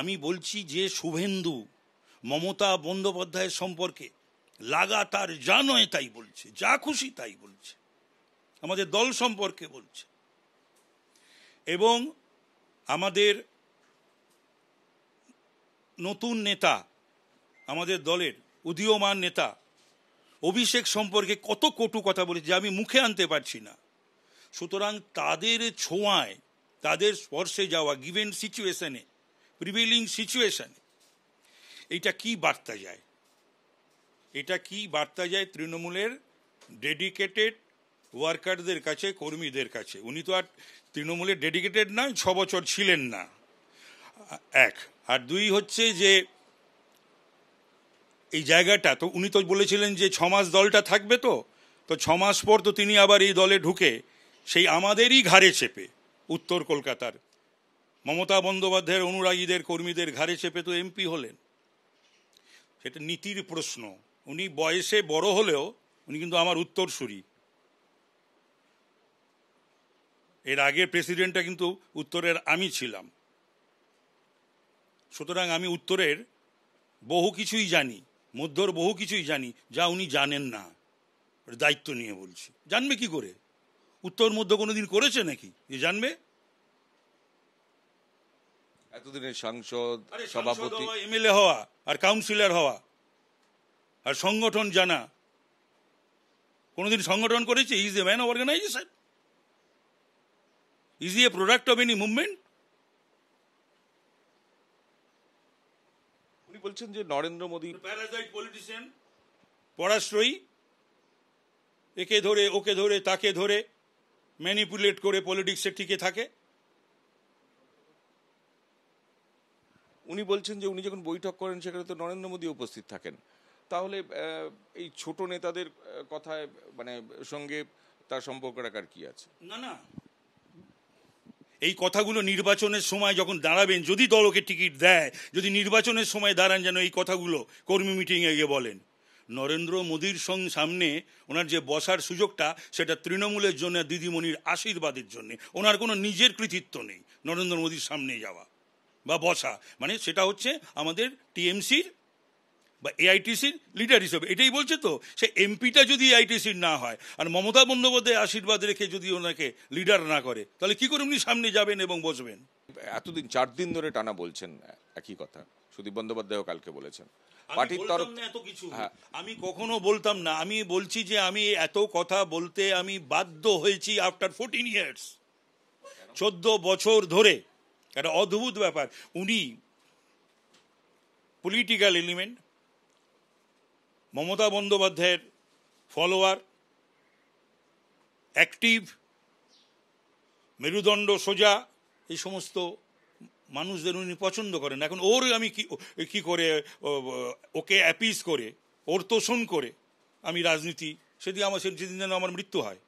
আমি বলছি যে শুভেন্দু মমতা বন্দ্যোপাধ্যায়ের সম্পর্কে লাগাতার যা নয় তাই বলছে যা খুশি তাই বলছে আমাদের দল সম্পর্কে বলছে এবং আমাদের নতুন নেতা আমাদের দলের উদীয়মান নেতা অভিষেক সম্পর্কে কত কটু কথা বলেছে আমি মুখে আনতে পারছি না সুতরাং তাদের ছোঁয়ায় তাদের স্পর্শে যাওয়া গিভেন সিচুয়েশনে প্রিভেলিং সিচুয়েশন এইটা কি বার্তা যায় এটা কি বার্তা যায় তৃণমূলের ডেডিকেটেড ওয়ার্কারদের কাছে কর্মীদের কাছে উনি তো আর তৃণমূলের ডেডিকেটেড নয় ছ বছর ছিলেন না এক আর দুই হচ্ছে যে এই জায়গাটা তো উনি তো বলেছিলেন যে ছমাস দলটা থাকবে তো তো ছমাস পর তো তিনি আবার এই দলে ঢুকে সেই আমাদেরই ঘাড়ে চেপে উত্তর কলকাতার মমতা বন্দ্যোপাধ্যায়ের অনুরাগীদের কর্মীদের ঘাড়ে চেপে তো এমপি হলেন সেটা নীতির প্রশ্ন উনি বয়সে বড় হলেও উনি কিন্তু আমার উত্তরসূরি এর আগে প্রেসিডেন্টটা কিন্তু উত্তরের আমি ছিলাম সুতরাং আমি উত্তরের বহু কিছুই জানি মধ্যর বহু কিছুই জানি যা উনি জানেন না দায়িত্ব নিয়ে বলছি জানবে কি করে উত্তর মধ্য কোনোদিন করেছে নাকি যে জানবে এতদিনের সাংসদ সভাপতি এমএলএ হওয়া আর কাউন্সিলর হওয়া আর সংগঠন জানা কোনদিন সংগঠন করেছে is a man of organisation is a product of any movement উনি বলছেন যে নরেন্দ্র মোদী প্যারাসাইট পলিটিশিয়ান পরাশ্রয়ী একে ধরে ওকে ধরে তাকে ধরে ম্যানিপুলেট করে পলিটিক্সে টিকে থাকে উনি বলছেন যে উনি যখন বৈঠক করেন সেখানে তো নরেন্দ্র মোদী উপস্থিত থাকেন তাহলে এই ছোট নেতাদের কথায় মানে সঙ্গে তার সম্পর্ক রাখার কি আছে না না এই কথাগুলো নির্বাচনের সময় যখন দাঁড়াবেন যদি দলকে টিকিট দেয় যদি নির্বাচনের সময় দাঁড়ান যেন এই কথাগুলো কর্মী মিটিংয়ে গিয়ে বলেন নরেন্দ্র মোদীর সঙ্গে সামনে ওনার যে বসার সুযোগটা সেটা তৃণমূলের জন্য দিদিমণির আশীর্বাদের জন্য ওনার কোনো নিজের কৃতিত্ব নেই নরেন্দ্র মোদীর সামনে যাওয়া বা বসা মানে সেটা হচ্ছে আমাদের টিএমসির বা এআইটিসির লিডার হিসেবে এটাই বলছে তো সে এমপিটা যদি এআইটিসির না হয় আর মমতা বন্দ্যোপাধ্যায় আশীর্বাদ রেখে যদি ওনাকে লিডার না করে তাহলে কি করে উনি সামনে যাবেন এবং বসবেন এতদিন চার দিন ধরে টানা বলছেন একই কথা সুদীপ বন্দ্যোপাধ্যায়ও কালকে বলেছেন পার্টির তরফ এত কিছু হ্যাঁ। আমি কখনো বলতাম না আমি বলছি যে আমি এত কথা বলতে আমি বাধ্য হয়েছি আফটার ফোরটিন ইয়ার্স চোদ্দ বছর ধরে একটা অদ্ভুত ব্যাপার উনি পলিটিক্যাল এলিমেন্ট মমতা বন্দ্যোপাধ্যায়ের ফলোয়ার অ্যাক্টিভ মেরুদণ্ড সোজা এই সমস্ত মানুষদের উনি পছন্দ করেন এখন ওর আমি কি করে ওকে অ্যাপিস করে ওর তোষণ করে আমি রাজনীতি সেদিন আমার সেদিন যেন আমার মৃত্যু হয়